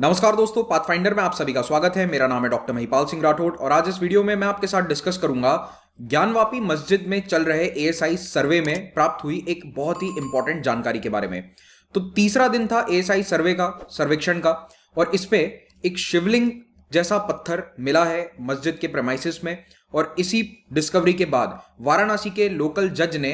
नमस्कार दोस्तों पाथफाइंडर में आप सभी का स्वागत है मेरा नाम है डॉक्टर महिपाल सिंह राठौड़ और आज इस वीडियो में मैं आपके साथ डिस्कस करूंगा ज्ञानवापी मस्जिद में चल रहे एएसआई सर्वे में प्राप्त हुई एक बहुत ही इंपॉर्टेंट जानकारी के बारे में तो तीसरा दिन था एएसआई सर्वे का सर्वेक्षण का और इसमें एक शिवलिंग जैसा पत्थर मिला है मस्जिद के प्रेमाइसिस में और इसी डिस्कवरी के बाद वाराणसी के लोकल जज ने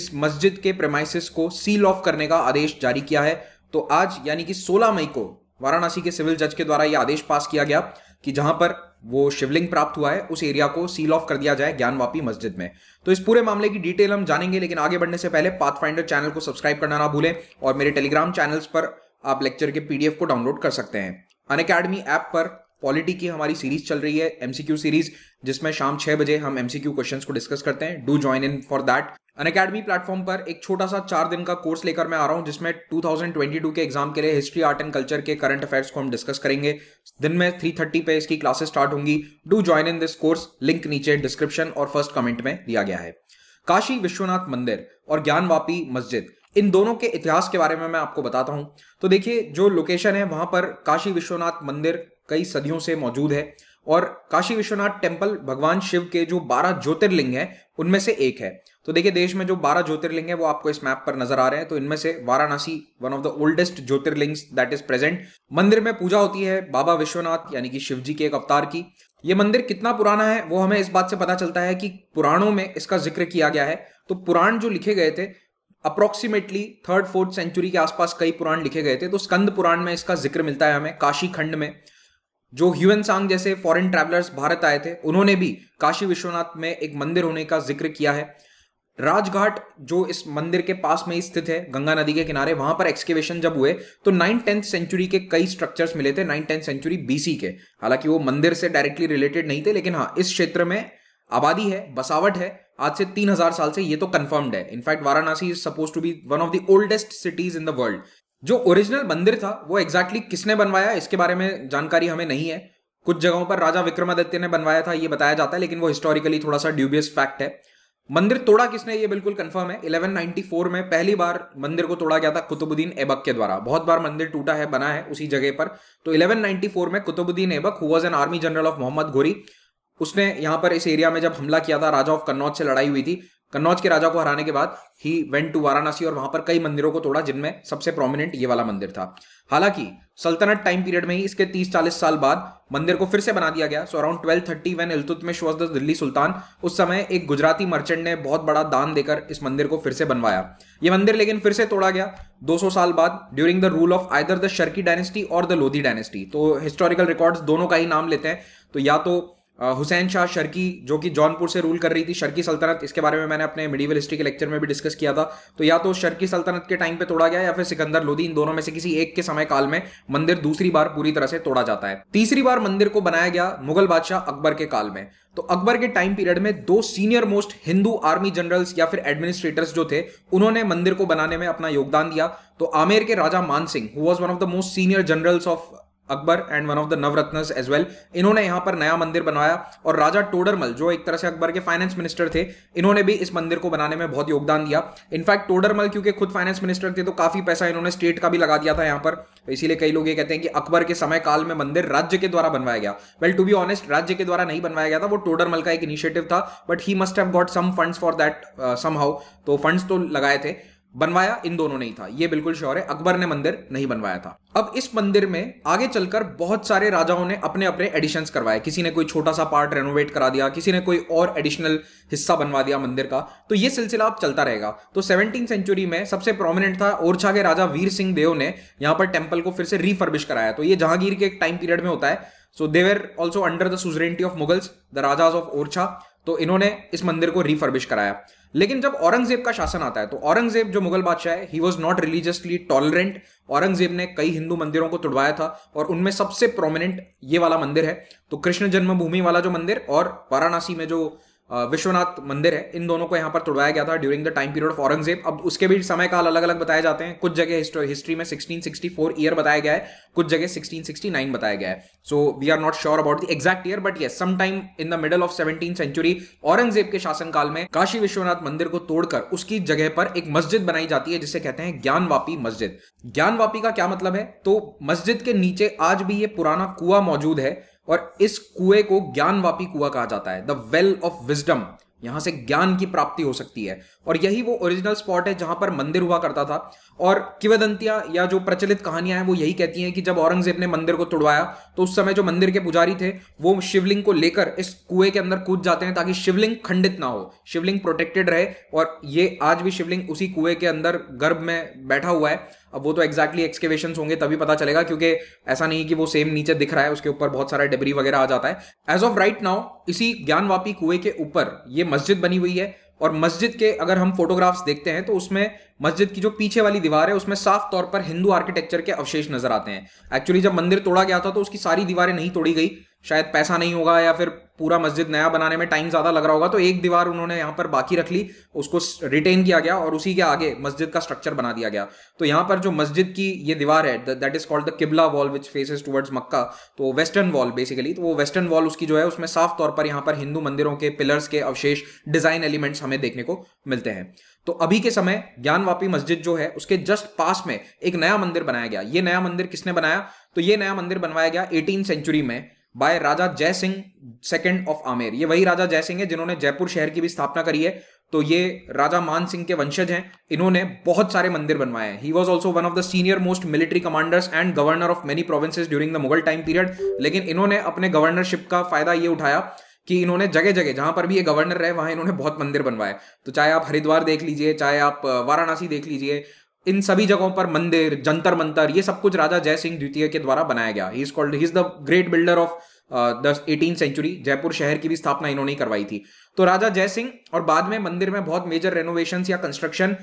इस मस्जिद के प्रेमाइसिस को सील ऑफ करने का आदेश जारी किया है तो आज यानी कि 16 मई को वाराणसी के सिविल जज के द्वारा यह आदेश पास किया गया कि जहां पर वो शिवलिंग प्राप्त हुआ है उस एरिया को सील ऑफ कर दिया जाए ज्ञानवापी मस्जिद में तो इस पूरे मामले की डिटेल हम जानेंगे लेकिन आगे बढ़ने से पहले पाथ चैनल को सब्सक्राइब करना ना भूलें और मेरे टेलीग्राम चैनल्स पर आप लेक्चर के पीडीएफ को डाउनलोड कर सकते हैं अन ऐप पर पॉलिटी की हमारी सीरीज चल रही है एमसीक्यू सीरीज जिसमें शाम छह बजे हम एमसीक्यू क्वेश्चंस को डिस्कस करते हैं do join in for that Unacademy platform पर एक छोटा सा चार दिन का कोर्स लेकर मैं आ रहा हूँ जिसमें 2022 के एग्जाम के लिए हिस्ट्री आर्ट एंड कल्चर के करंट अफेयर्स को हम डिस्कस करेंगे दिन में 3:30 पे इसकी क्लासेस स्टार्ट होंगी do join in this course link नीचे डिस्क्रिप्शन और फर्स्ट कमेंट में दिया गया है काशी विश्वनाथ मंदिर और ज्ञानवापी मस्जिद इन दोनों के इतिहास के बारे में मैं आपको बताता हूँ तो देखिए जो लोकेशन है वहां पर काशी विश्वनाथ मंदिर कई सदियों से मौजूद है और काशी विश्वनाथ टेम्पल भगवान शिव के जो बारह ज्योतिर्लिंग है उनमें से एक है तो देखिए देश में जो बारह ज्योतिर्लिंग है वो आपको इस मैप पर नजर आ रहे हैं तो इनमें से Varanasi one of the oldest jyotirlinga that is present मंदिर में पूजा होती है बाबा विश्वनाथ यानी कि शिव जी के एक अवतार की ये मंदिर कितना पुराना है वो हमें इस बात से पता चलता है कि पुराणों में इसका जिक्र किया गया है तो पुराण जो लिखे गए थे अप्रोक्सीमेटली थर्ड फोर्थ सेंचुरी के आसपास कई पुराण लिखे गए थे तो स्कंद पुराण में इसका जिक्र मिलता है हमें काशी खंड में जो ह्यूएन सांग जैसे फॉरेन ट्रैवलर्स भारत आए थे उन्होंने भी काशी विश्वनाथ में एक मंदिर होने का जिक्र किया है राजघाट जो इस मंदिर के पास में ही स्थित है गंगा नदी के किनारे वहां पर एक्सकेवेशन जब हुए तो नाइन टेंथ सेंचुरी के कई स्ट्रक्चर्स मिले थे नाइन टेंथ सेंचुरी बीसी के हालांकि वो मंदिर से डायरेक्टली रिलेटेड नहीं थे लेकिन हाँ इस क्षेत्र में आबादी है बसावट है आज से तीन हजार साल से ये तो कंफर्म्ड है in fact Varanasi is suppose to be one of the oldest cities in the world जो ओरिजिनल मंदिर था वो एग्जैक्टली exactly किसने बनवाया इसके बारे में जानकारी हमें नहीं है कुछ जगहों पर राजा विक्रमादित्य ने बनवाया था ये बताया जाता है लेकिन वो हिस्टोरिकली थोड़ा सा ड्यूबियस फैक्ट है मंदिर तोड़ा किसने ये बिल्कुल कंफर्म है 1194 में पहली बार मंदिर को तोड़ा गया था कुतुबुद्दीन ऐबक के द्वारा बहुत बार मंदिर टूटा है बना है उसी जगह पर तो 1194 में Qutbuddin Aibak who was an army general of Mohammad Ghori उसने यहाँ पर इस एरिया में जब हमला किया था राजा ऑफ कन्नौज से लड़ाई हुई थी कन्नौज के राजा को हराने के बाद ही वेंट टू वाराणसी और वहां पर कई मंदिरों को तोड़ा जिनमें सबसे प्रोमिनेंट ये वाला मंदिर था हालांकि सल्तनत टाइम पीरियड में ही इसके 30-40 साल बाद मंदिर को फिर से बना दिया गया so around thirty when Iltutmish was the Delhi sultan उस समय एक गुजराती मर्चेंट ने बहुत बड़ा दान देकर इस मंदिर को फिर से बनवाया ये मंदिर लेकिन फिर से तोड़ा गया 200 साल बाद during the rule of either the Sharqi dynasty और द लोधी डायनेस्टी तो हिस्टोरिकल रिकॉर्ड्स दोनों का ही नाम लेते हैं तो या तो हुसैन शाह शर्की जो कि जौनपुर से रूल कर रही थी शर्की सल्तनत इसके बारे में मैंने अपने मिडीवल हिस्ट्री के लेक्चर में भी डिस्कस किया था तो या तो शर्की सल्तनत के टाइम पे तोड़ा गया या फिर सिकंदर लोधी इन दोनों में से किसी एक के समय काल में मंदिर दूसरी बार पूरी तरह से तोड़ा जाता है तीसरी बार मंदिर को बनाया गया मुगल बादशाह अकबर के काल में तो अकबर के टाइम पीरियड में दो senior most Hindu army generals या फिर एडमिनिस्ट्रेटर्स जो थे उन्होंने मंदिर को बनाने में अपना योगदान दिया तो आमेर के राजा Man Singh who was one of the most senior generals of Akbar and one of the Navratna as well इन्होंने यहां पर नया मंदिर बनवाया और राजा टोडरमल जो एक तरह से अकबर के फाइनेंस मिनिस्टर थे इन्होंने भी इस मंदिर को बनाने में बहुत योगदान दिया इनफैक्ट टोडरमल क्योंकि खुद फाइनेंस मिनिस्टर थे तो काफी पैसा इन्होंने स्टेट का भी लगा दिया था यहां पर तो इसीलिए कई लोग ये कहते हैं कि अकबर के समय काल में मंदिर राज्य के द्वारा बनवाया गया वेल टू बी ऑनेस्ट राज्य के द्वारा नहीं बनवाया गया था वो टोडरमल का एक इनिशिएटिव था but he must have got some funds for that somehow तो फंड्स तो लगाए थे बनवाया इन दोनों ने ही था ये बिल्कुल श्योर है अकबर ने मंदिर नहीं बनवाया था अब इस मंदिर में आगे चलकर बहुत सारे राजाओं ने अपने अपने एडिशंस करवाए किसी ने कोई छोटा सा पार्ट रेनोवेट करा दिया किसी ने कोई और एडिशनल हिस्सा बनवा दिया मंदिर का तो ये सिलसिला अब चलता रहेगा तो सेवनटीन सेंचुरी में सबसे प्रोमिनेंट था ओरछा के राजा वीर सिंह देव ने यहाँ पर टेम्पल को फिर से रिफर्बिश कराया तो ये जहांगीर के एक टाइम पीरियड में होता है so they were also under the suzerainty of Mughals the rajas of Orchha तो इन्होंने इस मंदिर को रिफर्बिश कराया लेकिन जब औरंगजेब का शासन आता है तो औरंगजेब जो मुगल बादशाह है he was not religiously tolerant Aurangzeb ने कई हिंदू मंदिरों को तुड़वाया था और उनमें सबसे प्रोमिनेंट ये वाला मंदिर है तो कृष्ण जन्मभूमि वाला जो मंदिर और वाराणसी में जो विश्वनाथ मंदिर है इन दोनों को यहाँ पर तोड़वाया गया था during the time period of Aurangzeb अब उसके भी समय काल अलग अलग बताए जाते हैं कुछ जगह हिस्ट्री में 1664 ईयर बताया गया है कुछ जगह 1669 बताया गया है so we are not sure about the exact year but ये some time in the middle of seventeen century Aurangzeb के शासनकाल में काशी विश्वनाथ मंदिर को तोड़कर उसकी जगह पर एक मस्जिद बनाई जाती है जिसे कहते हैं ज्ञानवापी मस्जिद ज्ञानवापी का क्या मतलब है तो मस्जिद के नीचे आज भी ये पुराना कुआ मौजूद है और इस कुएं को ज्ञानवापी कुआ कहा जाता है द वेल ऑफ विजडम यहाँ से ज्ञान की प्राप्ति हो सकती है और यही वो ओरिजिनल स्पॉट है जहाँ पर मंदिर हुआ करता था और किवदंतियाँ या जो प्रचलित कहानियां हैं वो यही कहती हैं कि जब औरंगजेब ने मंदिर को तोड़वाया तो उस समय जो मंदिर के पुजारी थे वो शिवलिंग को लेकर इस कुएं के अंदर कूद जाते हैं ताकि शिवलिंग खंडित ना हो शिवलिंग प्रोटेक्टेड रहे और ये आज भी शिवलिंग उसी कुएं के अंदर गर्भ में बैठा हुआ है अब वो तो एग्जैक्टली exactly एक्सकेवेशन होंगे तभी पता चलेगा क्योंकि ऐसा नहीं कि वो सेम नीचे दिख रहा है उसके ऊपर बहुत सारा डिबरी वगैरह आ जाता है एज ऑफ राइट नाउ इसी ज्ञानवापी कुएं के ऊपर ये मस्जिद बनी हुई है और मस्जिद के अगर हम फोटोग्राफ्स देखते हैं तो उसमें मस्जिद की जो पीछे वाली दीवार है उसमें साफ तौर पर हिंदू आर्किटेक्चर के अवशेष नजर आते हैं एक्चुअली जब मंदिर तोड़ा गया था तो उसकी सारी दीवारें नहीं तोड़ी गई शायद पैसा नहीं होगा या फिर पूरा मस्जिद नया बनाने में टाइम ज़्यादा लग रहा होगा तो एक दीवार उन्होंने यहाँ पर बाकी रख ली उसको रिटेन किया गया और उसी के आगे मस्जिद का स्ट्रक्चर बना दिया गया तो यहाँ पर जो मस्जिद की ये दीवार है that is called the qibla wall which faces towards Mecca तो वेस्टर्न वॉल बेसिकली तो वो वेस्टर्न तो वॉल उसकी जो है उसमें साफ तौर पर यहाँ पर हिंदू मंदिरों के पिलर्स के अवशेष डिजाइन एलिमेंट्स हमें देखने को मिलते हैं तो अभी के समय ज्ञानवापी मस्जिद जो है उसके जस्ट पास में एक नया मंदिर बनाया गया ये नया मंदिर किसने बनाया तो ये नया मंदिर बनवाया गया एटीन सेंचुरी में by Raja Jai Singh second of Amer ये वही राजा जय सिंह है जिन्होंने जयपुर शहर की भी स्थापना करी है तो ये राजा मान सिंह के वंशज हैं इन्होंने बहुत सारे मंदिर बनवाए हैं he was also one of the senior most military commanders and governor of many provinces during the Mughal time period लेकिन इन्होंने अपने गवर्नरशिप का फायदा ये उठाया कि इन्होंने जगह जगह जहां पर भी ये गवर्नर रहे वहां इन्होंने बहुत मंदिर बनवाए तो चाहे आप हरिद्वार देख लीजिए चाहे आप वाराणसी देख लीजिए इन सभी जगहों पर मंदिर जंतर मंतर ये सब कुछ राजा जय सिंह द्वितीय के द्वारा बनाया गया he is called he is the great builder of the eighteen century Jaipur शहर की भी स्थापना इन्होंने ही करवाई थी तो राजा जय सिंह और बाद में मंदिर में बहुत मेजर रेनोवेशन या कंस्ट्रक्शन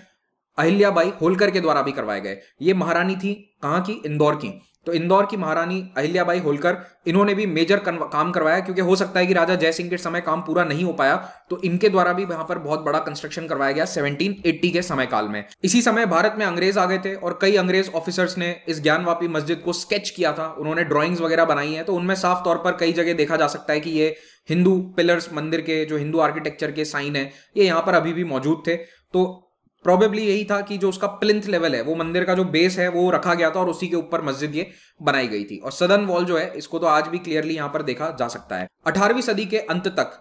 अहिल्याबाई होलकर के द्वारा भी करवाए गए ये महारानी थी कहाँ की इंदौर की तो इंदौर की महारानी अहिल्याबाई होलकर इन्होंने भी मेजर काम करवाया क्योंकि हो सकता है कि राजा जयसिंह के समय काम पूरा नहीं हो पाया तो इनके द्वारा भी वहां पर बहुत बड़ा कंस्ट्रक्शन करवाया गया 1780 के समय काल में इसी समय भारत में अंग्रेज आ गए थे और कई अंग्रेज ऑफिसर्स ने इस ज्ञानवापी मस्जिद को स्केच किया था उन्होंने ड्रॉइंग्स वगैरह बनाई है तो उनमें साफ तौर पर कई जगह देखा जा सकता है कि ये हिंदू पिलर्स मंदिर के जो हिंदू आर्किटेक्चर के साइन है ये यहाँ पर अभी भी मौजूद थे तो प्रॉबेबली यही था कि जो उसका प्लिंथ लेवल है वो मंदिर का जो बेस है वो रखा गया था और उसी के ऊपर मस्जिद ये बनाई गई थी और सदन वॉल जो है इसको तो आज भी क्लियरली यहाँ पर देखा जा सकता है अठारहवीं सदी के अंत तक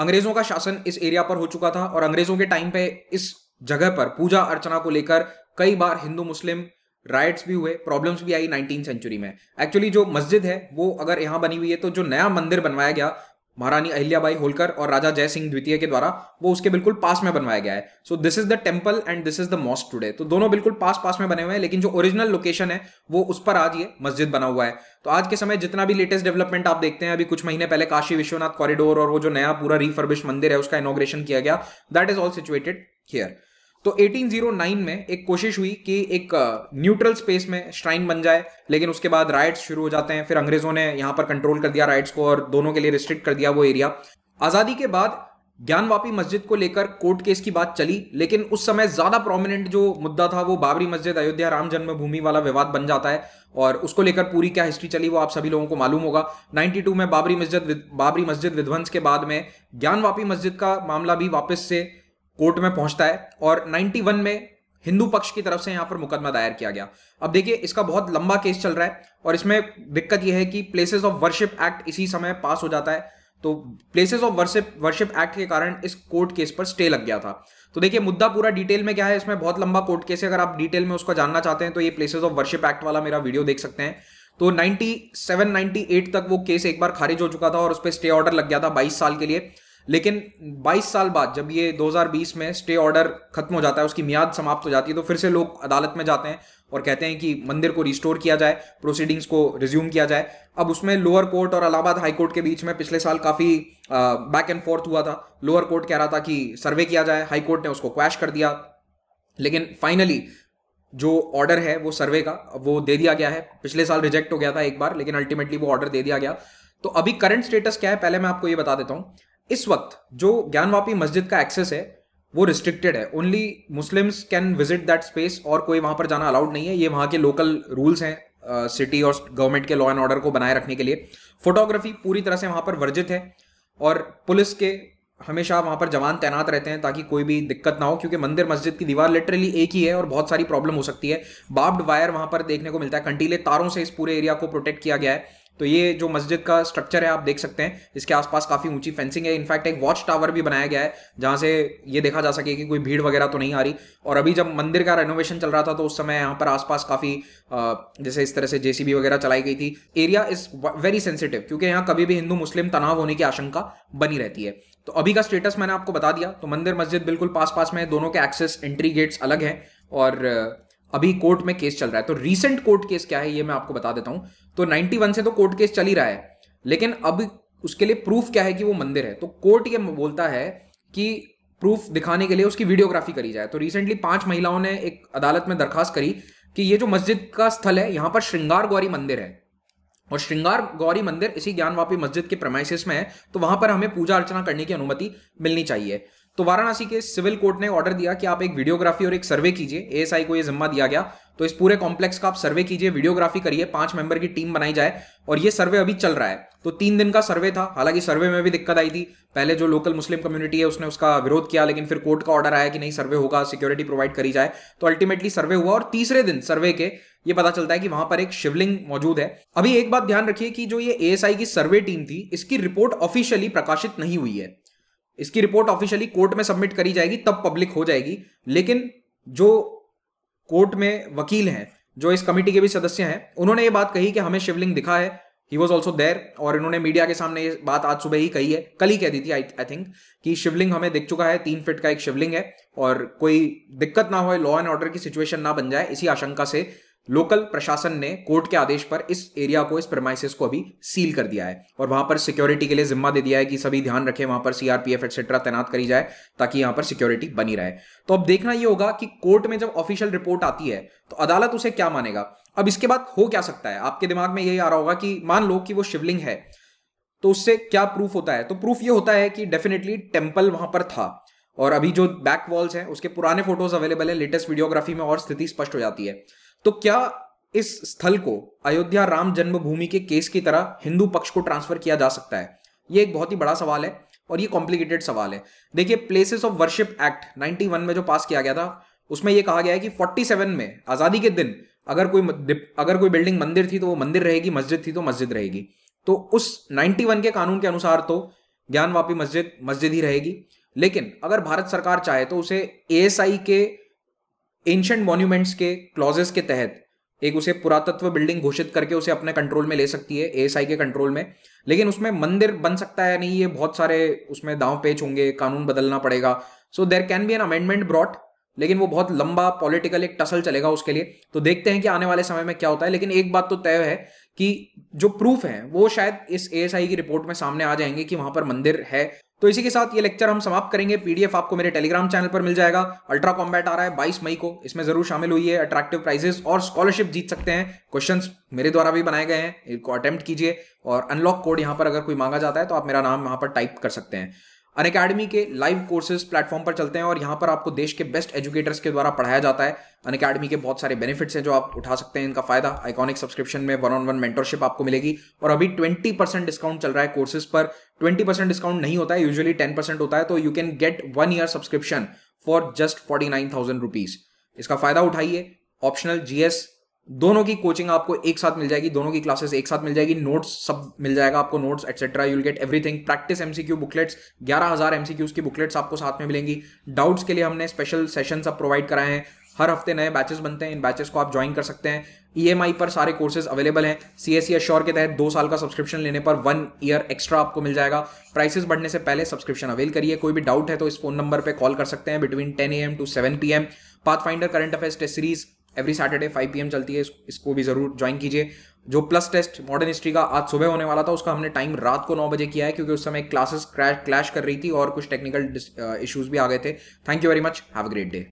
अंग्रेजों का शासन इस एरिया पर हो चुका था और अंग्रेजों के टाइम पे इस जगह पर पूजा अर्चना को लेकर कई बार हिंदू मुस्लिम राइट्स भी हुए प्रॉब्लम्स भी आई नाइनटीन सेंचुरी में एक्चुअली जो मस्जिद है वो अगर यहाँ बनी हुई है तो जो नया मंदिर बनवाया गया महारानी अहिल्याबाई होलकर और राजा जय सिंह द्वितीय के द्वारा वो उसके बिल्कुल पास में बनवाया गया है so this is the temple and this is the mosque today तो दोनों बिल्कुल पास पास में बने हुए हैं लेकिन जो ओरिजिनल लोकेशन है वो उस पर आज ये मस्जिद बना हुआ है तो आज के समय जितना भी लेटेस्ट डेवलपमेंट आप देखते हैं अभी कुछ महीने पहले काशी विश्वनाथ कॉरिडोर और वो जो नया पूरा रिफर्बिश मंदिर है उसका इनोग्रेशन किया गया that is all situated here तो 1809 में एक कोशिश हुई कि एक न्यूट्रल स्पेस में श्राइन बन जाए लेकिन उसके बाद राइट्स शुरू हो जाते हैं फिर अंग्रेजों ने यहां पर कंट्रोल कर दिया राइट्स को और दोनों के लिए रिस्ट्रिक्ट कर दिया वो एरिया आज़ादी के बाद ज्ञानवापी मस्जिद को लेकर कोर्ट केस की बात चली लेकिन उस समय ज्यादा प्रोमिनेंट जो मुद्दा था वो बाबरी मस्जिद अयोध्या राम जन्मभूमि वाला विवाद बन जाता है और उसको लेकर पूरी क्या हिस्ट्री चली वो आप सभी लोगों को मालूम होगा 92 में बाबरी मस्जिद बाबरी मस्जिद विध्वंस के बाद में ज्ञानवापी मस्जिद का मामला भी वापस से कोर्ट में पहुंचता है और 91 में हिंदू पक्ष की तरफ से यहां पर मुकदमा दायर किया गया अब देखिए इसका बहुत लंबा केस चल रहा है और इसमें दिक्कत यह है कि प्लेसेस ऑफ वर्शिप एक्ट इसी समय पास हो जाता है तो places of worship worship act के कारण इस कोर्ट केस पर स्टे लग गया था तो देखिए मुद्दा पूरा डिटेल में क्या है इसमें बहुत लंबा कोर्ट केस है अगर आप डिटेल में उसको जानना चाहते हैं तो ये प्लेसेस ऑफ वर्शिप एक्ट वाला मेरा वीडियो देख सकते हैं तो 97, 98 तक वो केस एक बार खारिज हो चुका था और उस पर स्टे ऑर्डर लग गया था 22 साल के लिए लेकिन 22 साल बाद जब ये 2020 में स्टे ऑर्डर खत्म हो जाता है उसकी मियाद समाप्त हो जाती है तो फिर से लोग अदालत में जाते हैं और कहते हैं कि मंदिर को रिस्टोर किया जाए प्रोसीडिंग्स को रिज्यूम किया जाए अब उसमें लोअर कोर्ट और अलाहाबाद हाई कोर्ट के बीच में पिछले साल काफ़ी बैक एंड फोर्थ हुआ था लोअर कोर्ट कह रहा था कि सर्वे किया जाए हाई कोर्ट ने उसको क्वैश कर दिया लेकिन फाइनली जो ऑर्डर है वो सर्वे का वो दे दिया गया है पिछले साल रिजेक्ट हो गया था एक बार लेकिन अल्टीमेटली वो ऑर्डर दे दिया गया तो अभी करंट स्टेटस क्या है पहले मैं आपको ये बता देता हूँ इस वक्त जो ज्ञानवापी मस्जिद का एक्सेस है वो रिस्ट्रिक्टेड है only Muslims can visit that space और कोई वहां पर जाना अलाउड नहीं है ये वहां के लोकल रूल्स हैं सिटी और गवर्नमेंट के लॉ एंड ऑर्डर को बनाए रखने के लिए फोटोग्राफी पूरी तरह से वहां पर वर्जित है और पुलिस के हमेशा वहां पर जवान तैनात रहते हैं ताकि कोई भी दिक्कत ना हो क्योंकि मंदिर मस्जिद की दीवार लिटरली एक ही है और बहुत सारी प्रॉब्लम हो सकती है बाब्ड वायर वहां पर देखने को मिलता है कंटीले तारों से इस पूरे एरिया को प्रोटेक्ट किया गया है तो ये जो मस्जिद का स्ट्रक्चर है आप देख सकते हैं इसके आसपास काफ़ी ऊंची फेंसिंग है इनफैक्ट एक वॉच टावर भी बनाया गया है जहाँ से ये देखा जा सके कि कोई भीड़ वगैरह तो नहीं आ रही और अभी जब मंदिर का रेनोवेशन चल रहा था तो उस समय यहाँ पर आसपास काफ़ी जैसे इस तरह से जेसीबी वगैरह चलाई गई थी एरिया इज़ वेरी सेंसिटिव क्योंकि यहाँ कभी भी हिंदू मुस्लिम तनाव होने की आशंका बनी रहती है तो अभी का स्टेटस मैंने आपको बता दिया तो मंदिर मस्जिद बिल्कुल पास पास में दोनों के एक्सेस एंट्री गेट्स अलग हैं और अभी कोर्ट में केस चल रहा है तो रीसेंट कोर्ट केस क्या है ये मैं आपको बता देता हूं तो 91 से तो कोर्ट केस चल ही रहा है लेकिन अब उसके लिए प्रूफ क्या है कि वो मंदिर है तो कोर्ट ये बोलता है कि प्रूफ दिखाने के लिए उसकी वीडियोग्राफी करी जाए तो रिसेंटली पांच महिलाओं ने एक अदालत में दरखास्त करी कि ये जो मस्जिद का स्थल है यहां पर श्रृंगार गौरी मंदिर है और श्रृंगार गौरी मंदिर इसी ज्ञानवापी मस्जिद के प्रमाइसिस में है तो वहां पर हमें पूजा अर्चना करने की अनुमति मिलनी चाहिए तो वाराणसी के सिविल कोर्ट ने ऑर्डर दिया कि आप एक वीडियोग्राफी और एक सर्वे कीजिए एएसआई को यह जिम्मा दिया गया तो इस पूरे कॉम्प्लेक्स का आप सर्वे कीजिए वीडियोग्राफी करिए पांच मेंबर की टीम बनाई जाए और ये सर्वे अभी चल रहा है तो तीन दिन का सर्वे था हालांकि सर्वे में भी दिक्कत आई थी पहले जो लोकल मुस्लिम कम्युनिटी है उसने उसका विरोध किया लेकिन फिर कोर्ट का ऑर्डर आया कि नहीं सर्वे होगा सिक्योरिटी प्रोवाइड करी जाए तो अल्टीमेटली सर्वे हुआ और तीसरे दिन सर्वे के ये पता चलता है कि वहां पर एक शिवलिंग मौजूद है अभी एक बात ध्यान रखिए कि जो ये एएसआई की सर्वे टीम थी इसकी रिपोर्ट ऑफिशियली प्रकाशित नहीं हुई है इसकी रिपोर्ट ऑफिशियली कोर्ट में सबमिट करी जाएगी तब पब्लिक हो जाएगी लेकिन जो कोर्ट में वकील हैं जो इस कमेटी के भी सदस्य हैं उन्होंने ये बात कही कि हमें शिवलिंग दिखा है ही वॉज ऑल्सो देर और इन्होंने मीडिया के सामने ये बात आज सुबह ही कही है कल ही कह दी थी आई आई थिंक कि शिवलिंग हमें दिख चुका है तीन फिट का एक शिवलिंग है और कोई दिक्कत ना हो लॉ एंड ऑर्डर की सिचुएशन ना बन जाए इसी आशंका से लोकल प्रशासन ने कोर्ट के आदेश पर इस एरिया को इस प्रमाइसिस को अभी सील कर दिया है और वहां पर सिक्योरिटी के लिए जिम्मा दे दिया है कि सभी ध्यान रखें वहां पर सीआरपीएफ एक्सेट्रा तैनात करी जाए ताकि यहां पर सिक्योरिटी बनी रहे तो अब देखना यह होगा कि कोर्ट में जब ऑफिशियल रिपोर्ट आती है तो अदालत उसे क्या मानेगा अब इसके बाद हो क्या सकता है आपके दिमाग में यही आ रहा होगा कि मान लो कि वो शिवलिंग है तो उससे क्या प्रूफ होता है तो प्रूफ ये होता है कि डेफिनेटली टेम्पल वहां पर था और अभी जो बैक वॉल्स हैं उसके पुराने फोटोज अवेलेबल है लेटेस्ट वीडियोग्राफी में और स्थिति स्पष्ट हो जाती है तो क्या इस स्थल को अयोध्या राम जन्मभूमि के केस की तरह हिंदू पक्ष को ट्रांसफर किया जा सकता है यह एक बहुत ही बड़ा सवाल है और यह कॉम्प्लिकेटेड सवाल है देखिए प्लेसेस ऑफ वर्शिप एक्ट 91 में जो पास किया गया था उसमें यह कहा गया है कि 47 में आज़ादी के दिन अगर कोई अगर कोई बिल्डिंग मंदिर थी तो वो मंदिर रहेगी मस्जिद थी तो मस्जिद रहेगी तो उस 91 के कानून के अनुसार तो ज्ञानवापी मस्जिद मस्जिद ही रहेगी लेकिन अगर भारत सरकार चाहे तो उसे एएसआई के एंशंट मॉन्यूमेंट्स के क्लॉजेस के तहत एक उसे पुरातत्व बिल्डिंग घोषित करके उसे अपने कंट्रोल में ले सकती है एएसआई के कंट्रोल में लेकिन उसमें मंदिर बन सकता है नहीं ये बहुत सारे उसमें दाव पेच होंगे कानून बदलना पड़ेगा so there can be an amendment brought लेकिन वो बहुत लंबा पॉलिटिकल एक टसल चलेगा उसके लिए तो देखते हैं कि आने वाले समय में क्या होता है लेकिन एक बात तो तय है कि जो प्रूफ है वो शायद इस ए की रिपोर्ट में सामने आ जाएंगे कि वहां पर मंदिर है तो इसी के साथ ये लेक्चर हम समाप्त करेंगे पीडीएफ आपको मेरे टेलीग्राम चैनल पर मिल जाएगा अल्ट्रा कॉम्बैट आ रहा है 22 मई को इसमें जरूर शामिल हुई है अट्रैक्टिव प्राइजेस और स्कॉलरशिप जीत सकते हैं क्वेश्चंस मेरे द्वारा भी बनाए गए हैं इनको अटेम्प्ट कीजिए और अनलॉक कोड यहां पर अगर कोई मांगा जाता है तो आप मेरा नाम वहां पर टाइप कर सकते हैं अन अकेडमी के लाइव कोर्सेज प्लेटफॉर्म पर चलते हैं और यहाँ पर आपको देश के बेस्ट एजुकेटर्स के द्वारा पढ़ाया जाता है अन अकेडमी के बहुत सारे बेनिफिट्स हैं जो आप उठा सकते हैं इनका फायदा आइकॉनिक सब्सक्रिप्शन में वन ऑन वन मेंटरशिप आपको मिलेगी और अभी ट्वेंटी परसेंट डिस्काउंट चल रहा है कोर्सेज पर ट्वेंटी परसेंट डिस्काउंट नहीं होता है टेन परसेंट होता है तो you can get one year subscription for just forty nine thousand rupees इसका फायदा उठाइए ऑप्शनल जीएस दोनों की कोचिंग आपको एक साथ मिल जाएगी दोनों की क्लासेस एक साथ मिल जाएगी नोट्स सब मिल जाएगा आपको notes etcetera you'll get everything practice MCQ booklets ग्यारह हजार एमसीक्यूज की बुकलेट्स आपको साथ में मिलेंगी डाउट्स के लिए हमने स्पेशल सेशन सब प्रोवाइड कराए हैं हर हफ्ते नए बैचेस बनते हैं इन बैचेस को आप ज्वाइन कर सकते हैं ई e पर सारे कोर्सेज अवेलेबल हैं सी एस e के तहत दो साल का सब्सक्रिप्शन लेने पर वन ईयर एक्स्ट्रा आपको मिल जाएगा प्राइसेस बढ़ने से पहले सब्सक्रिप्शन अवेल करिए कोई भी डाउट है तो इस फोन नंबर पर कॉल कर सकते हैं between ten A M to seven P M path finder current affairs test series every Saturday five P चलती है इसको भी ज़रूर ज्वाइन कीजिए जो प्लस टेस्ट मॉडर्न हिस्ट्री का आज सुबह होने वाला था उसका हमने टाइम रात को नौ बजे किया है क्योंकि उस समय क्लासेस क्रैश क्लैश कर रही थी और कुछ टेक्निकल इश्यूज भी आ गए थे thank you very much have a great day